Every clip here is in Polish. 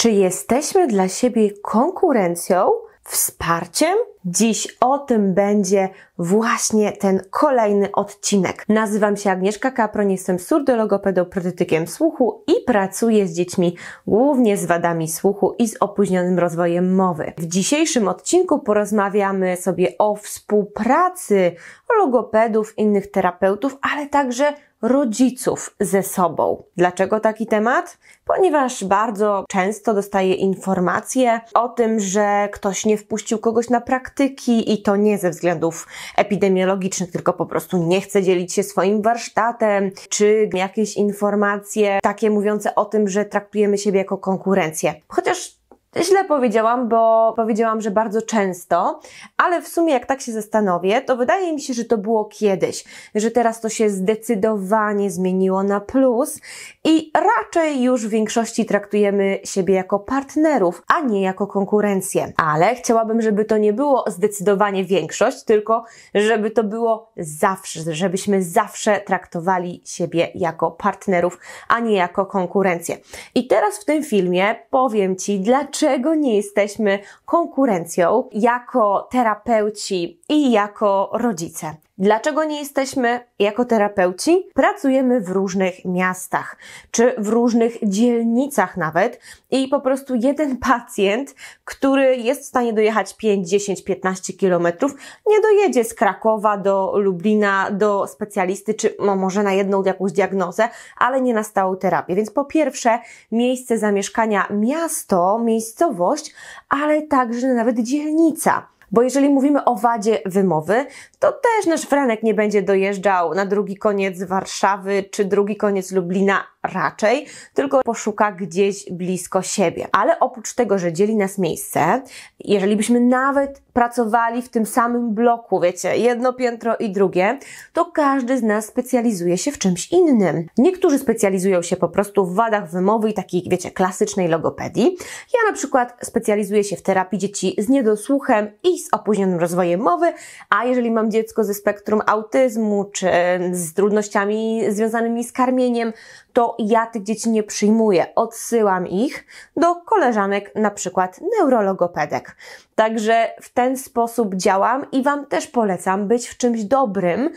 Czy jesteśmy dla siebie konkurencją, wsparciem? Dziś o tym będzie właśnie ten kolejny odcinek. Nazywam się Agnieszka Kaproń, jestem surdologopedą, protetykiem słuchu i pracuję z dziećmi głównie z wadami słuchu i z opóźnionym rozwojem mowy. W dzisiejszym odcinku porozmawiamy sobie o współpracy logopedów, innych terapeutów, ale także rodziców ze sobą. Dlaczego taki temat? Ponieważ bardzo często dostaję informacje o tym, że ktoś nie wpuścił kogoś na praktyki i to nie ze względów epidemiologicznych, tylko po prostu nie chce dzielić się swoim warsztatem, czy jakieś informacje takie mówiące o tym, że traktujemy siebie jako konkurencję. Chociaż Źle powiedziałam, bo powiedziałam, że bardzo często, ale w sumie jak tak się zastanowię, to wydaje mi się, że to było kiedyś, że teraz to się zdecydowanie zmieniło na plus i raczej już w większości traktujemy siebie jako partnerów, a nie jako konkurencję. Ale chciałabym, żeby to nie było zdecydowanie większość, tylko żeby to było zawsze, żebyśmy zawsze traktowali siebie jako partnerów, a nie jako konkurencję. I teraz w tym filmie powiem Ci, dlaczego nie jesteśmy konkurencją jako teraz terapeuci i jako rodzice. Dlaczego nie jesteśmy jako terapeuci? Pracujemy w różnych miastach, czy w różnych dzielnicach nawet i po prostu jeden pacjent, który jest w stanie dojechać 5, 10, 15 kilometrów, nie dojedzie z Krakowa do Lublina do specjalisty, czy no, może na jedną jakąś diagnozę, ale nie na stałą terapię. Więc po pierwsze miejsce zamieszkania miasto, miejscowość, ale także nawet dzielnica. Bo jeżeli mówimy o wadzie wymowy, to też nasz Franek nie będzie dojeżdżał na drugi koniec Warszawy czy drugi koniec Lublina raczej, tylko poszuka gdzieś blisko siebie. Ale oprócz tego, że dzieli nas miejsce, jeżeli byśmy nawet pracowali w tym samym bloku, wiecie, jedno piętro i drugie, to każdy z nas specjalizuje się w czymś innym. Niektórzy specjalizują się po prostu w wadach wymowy i takiej, wiecie, klasycznej logopedii. Ja na przykład specjalizuję się w terapii dzieci z niedosłuchem i z opóźnionym rozwojem mowy, a jeżeli mam dziecko ze spektrum autyzmu czy z trudnościami związanymi z karmieniem, to ja tych dzieci nie przyjmuję, odsyłam ich do koleżanek, na przykład neurologopedek. Także w ten sposób działam i Wam też polecam być w czymś dobrym,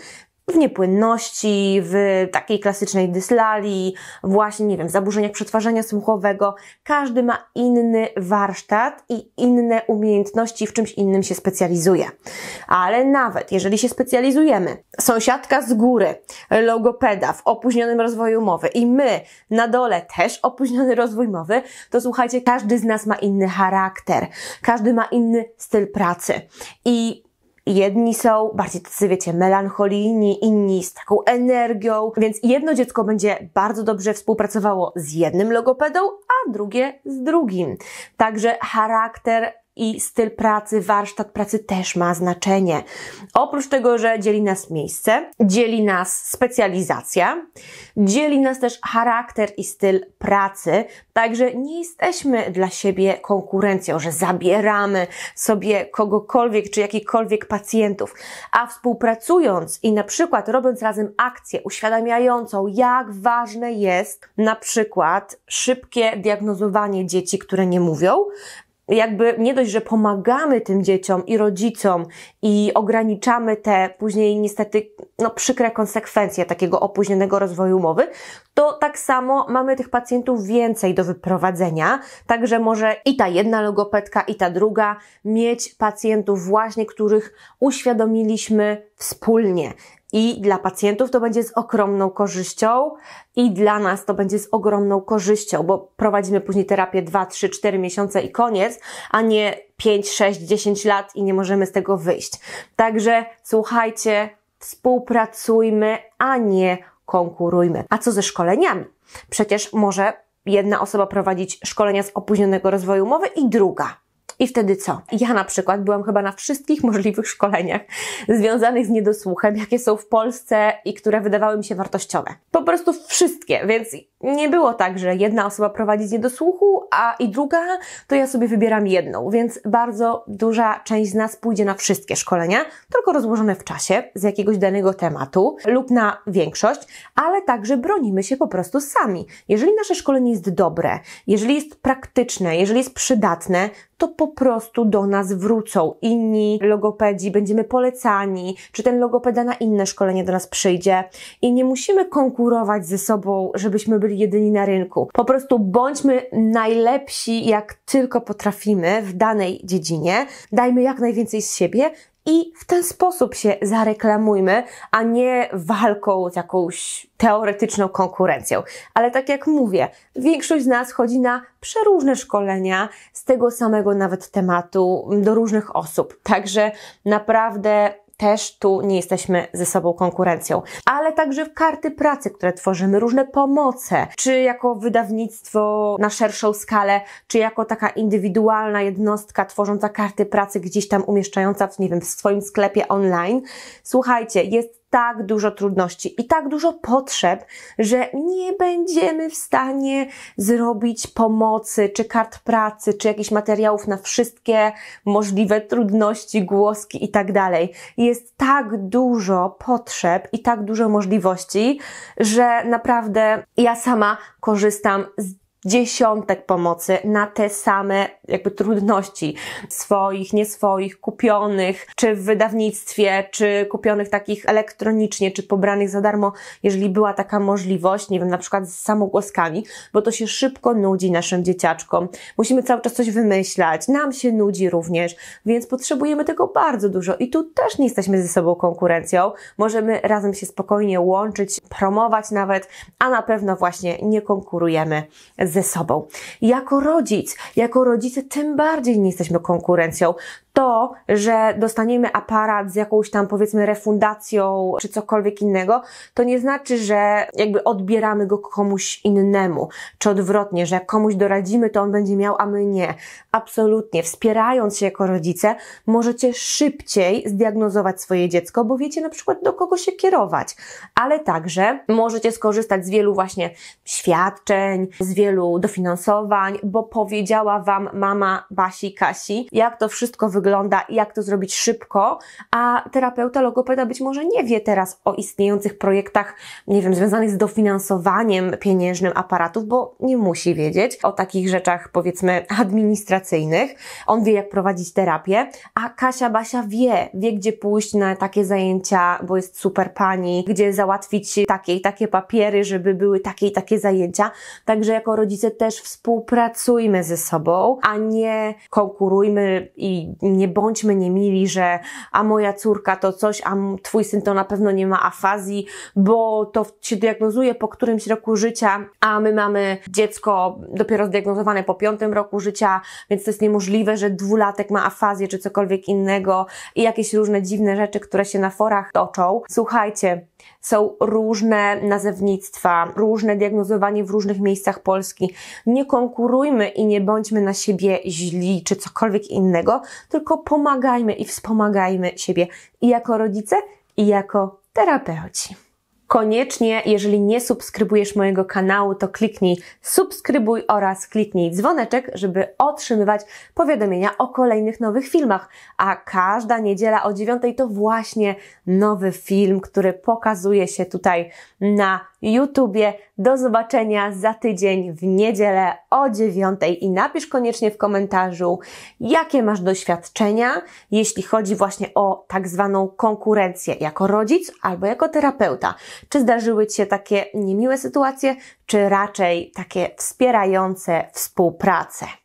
w niepłynności, w takiej klasycznej dyslalii, właśnie, nie wiem, zaburzeniach przetwarzania słuchowego. Każdy ma inny warsztat i inne umiejętności, w czymś innym się specjalizuje. Ale nawet jeżeli się specjalizujemy, sąsiadka z góry, logopeda w opóźnionym rozwoju mowy i my na dole też opóźniony rozwój mowy, to słuchajcie, każdy z nas ma inny charakter, każdy ma inny styl pracy. I Jedni są bardziej tacy, wiecie, melancholijni, inni z taką energią, więc jedno dziecko będzie bardzo dobrze współpracowało z jednym logopedą, a drugie z drugim. Także charakter i styl pracy, warsztat pracy też ma znaczenie. Oprócz tego, że dzieli nas miejsce, dzieli nas specjalizacja, dzieli nas też charakter i styl pracy, także nie jesteśmy dla siebie konkurencją, że zabieramy sobie kogokolwiek czy jakikolwiek pacjentów, a współpracując i na przykład robiąc razem akcję uświadamiającą, jak ważne jest na przykład szybkie diagnozowanie dzieci, które nie mówią, jakby nie dość, że pomagamy tym dzieciom i rodzicom i ograniczamy te później niestety no, przykre konsekwencje takiego opóźnionego rozwoju mowy, to tak samo mamy tych pacjentów więcej do wyprowadzenia, także może i ta jedna logopedka, i ta druga mieć pacjentów właśnie, których uświadomiliśmy wspólnie, i dla pacjentów to będzie z ogromną korzyścią i dla nas to będzie z ogromną korzyścią, bo prowadzimy później terapię 2, 3, 4 miesiące i koniec, a nie 5, 6, 10 lat i nie możemy z tego wyjść. Także słuchajcie, współpracujmy, a nie konkurujmy. A co ze szkoleniami? Przecież może jedna osoba prowadzić szkolenia z opóźnionego rozwoju mowy i druga. I wtedy co? Ja na przykład byłam chyba na wszystkich możliwych szkoleniach związanych z niedosłuchem, jakie są w Polsce i które wydawały mi się wartościowe. Po prostu wszystkie, więc nie było tak, że jedna osoba prowadzi z niedosłuchu, a i druga, to ja sobie wybieram jedną, więc bardzo duża część z nas pójdzie na wszystkie szkolenia, tylko rozłożone w czasie z jakiegoś danego tematu lub na większość, ale także bronimy się po prostu sami. Jeżeli nasze szkolenie jest dobre, jeżeli jest praktyczne, jeżeli jest przydatne, to po prostu do nas wrócą inni logopedzi, będziemy polecani, czy ten logopeda na inne szkolenie do nas przyjdzie i nie musimy konkurować ze sobą, żebyśmy byli jedyni na rynku. Po prostu bądźmy najlepsi, jak tylko potrafimy w danej dziedzinie, dajmy jak najwięcej z siebie, i w ten sposób się zareklamujmy, a nie walką z jakąś teoretyczną konkurencją. Ale tak jak mówię, większość z nas chodzi na przeróżne szkolenia z tego samego nawet tematu do różnych osób. Także naprawdę też tu nie jesteśmy ze sobą konkurencją. Ale także w karty pracy, które tworzymy, różne pomoce, czy jako wydawnictwo na szerszą skalę, czy jako taka indywidualna jednostka tworząca karty pracy gdzieś tam umieszczająca, w, nie wiem, w swoim sklepie online. Słuchajcie, jest tak dużo trudności i tak dużo potrzeb, że nie będziemy w stanie zrobić pomocy, czy kart pracy, czy jakichś materiałów na wszystkie możliwe trudności, głoski i tak dalej. Jest tak dużo potrzeb i tak dużo możliwości, że naprawdę ja sama korzystam z dziesiątek pomocy na te same jakby trudności swoich, nieswoich, kupionych, czy w wydawnictwie, czy kupionych takich elektronicznie, czy pobranych za darmo, jeżeli była taka możliwość, nie wiem, na przykład z samogłoskami, bo to się szybko nudzi naszym dzieciaczkom. Musimy cały czas coś wymyślać, nam się nudzi również, więc potrzebujemy tego bardzo dużo i tu też nie jesteśmy ze sobą konkurencją. Możemy razem się spokojnie łączyć, promować nawet, a na pewno właśnie nie konkurujemy ze sobą. Jako rodzic, jako rodzice tym bardziej nie jesteśmy konkurencją to, że dostaniemy aparat z jakąś tam powiedzmy refundacją czy cokolwiek innego, to nie znaczy, że jakby odbieramy go komuś innemu, czy odwrotnie, że jak komuś doradzimy, to on będzie miał, a my nie. Absolutnie, wspierając się jako rodzice, możecie szybciej zdiagnozować swoje dziecko, bo wiecie na przykład do kogo się kierować, ale także możecie skorzystać z wielu właśnie świadczeń, z wielu dofinansowań, bo powiedziała Wam mama Basi Kasi, jak to wszystko wygląda wygląda i jak to zrobić szybko, a terapeuta, logopeda być może nie wie teraz o istniejących projektach, nie wiem, związanych z dofinansowaniem pieniężnym aparatów, bo nie musi wiedzieć o takich rzeczach, powiedzmy, administracyjnych. On wie, jak prowadzić terapię, a Kasia Basia wie, wie, gdzie pójść na takie zajęcia, bo jest super pani, gdzie załatwić takie i takie papiery, żeby były takie i takie zajęcia. Także jako rodzice też współpracujmy ze sobą, a nie konkurujmy i nie bądźmy niemili, że a moja córka to coś, a twój syn to na pewno nie ma afazji, bo to się diagnozuje po którymś roku życia, a my mamy dziecko dopiero zdiagnozowane po piątym roku życia, więc to jest niemożliwe, że dwulatek ma afazję czy cokolwiek innego i jakieś różne dziwne rzeczy, które się na forach toczą. Słuchajcie, są różne nazewnictwa, różne diagnozowanie w różnych miejscach Polski. Nie konkurujmy i nie bądźmy na siebie źli czy cokolwiek innego, tylko pomagajmy i wspomagajmy siebie i jako rodzice, i jako terapeuci. Koniecznie, jeżeli nie subskrybujesz mojego kanału, to kliknij subskrybuj oraz kliknij dzwoneczek, żeby otrzymywać powiadomienia o kolejnych nowych filmach. A każda niedziela o dziewiątej to właśnie nowy film, który pokazuje się tutaj na YouTubie. Do zobaczenia za tydzień w niedzielę o dziewiątej i napisz koniecznie w komentarzu, jakie masz doświadczenia, jeśli chodzi właśnie o tak zwaną konkurencję jako rodzic albo jako terapeuta. Czy zdarzyły Ci się takie niemiłe sytuacje, czy raczej takie wspierające współpracę?